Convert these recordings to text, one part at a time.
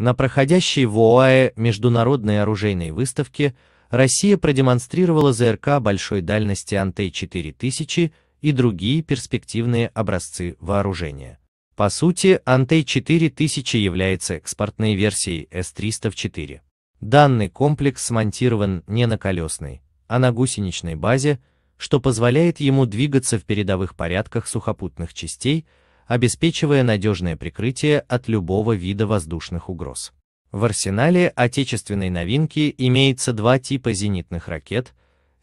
На проходящей в ОАЭ международной оружейной выставке Россия продемонстрировала ЗРК большой дальности Антей-4000 и другие перспективные образцы вооружения. По сути, Антей-4000 является экспортной версией С-304. Данный комплекс смонтирован не на колесной, а на гусеничной базе, что позволяет ему двигаться в передовых порядках сухопутных частей, обеспечивая надежное прикрытие от любого вида воздушных угроз. В арсенале отечественной новинки имеется два типа зенитных ракет,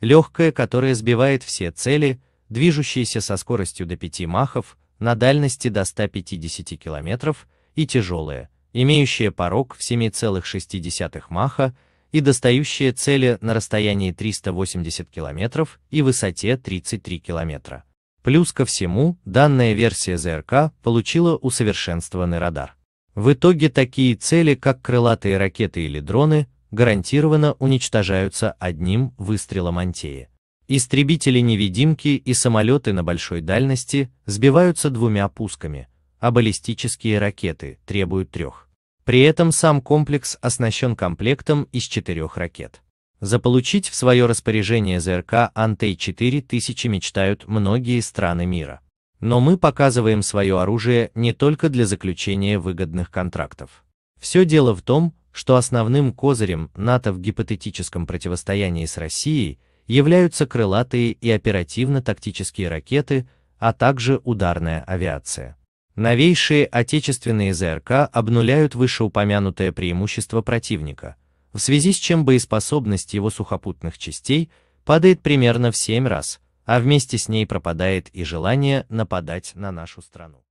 легкая, которая сбивает все цели, движущиеся со скоростью до 5 махов, на дальности до 150 км, и тяжелая, имеющая порог в 7,6 маха и достающая цели на расстоянии 380 км и высоте 33 км. Плюс ко всему, данная версия ЗРК получила усовершенствованный радар. В итоге такие цели, как крылатые ракеты или дроны, гарантированно уничтожаются одним выстрелом антеи. Истребители-невидимки и самолеты на большой дальности сбиваются двумя пусками, а баллистические ракеты требуют трех. При этом сам комплекс оснащен комплектом из четырех ракет. Заполучить в свое распоряжение ЗРК Антей-4000 мечтают многие страны мира. Но мы показываем свое оружие не только для заключения выгодных контрактов. Все дело в том, что основным козырем НАТО в гипотетическом противостоянии с Россией являются крылатые и оперативно-тактические ракеты, а также ударная авиация. Новейшие отечественные ЗРК обнуляют вышеупомянутое преимущество противника – в связи с чем боеспособность его сухопутных частей падает примерно в 7 раз, а вместе с ней пропадает и желание нападать на нашу страну.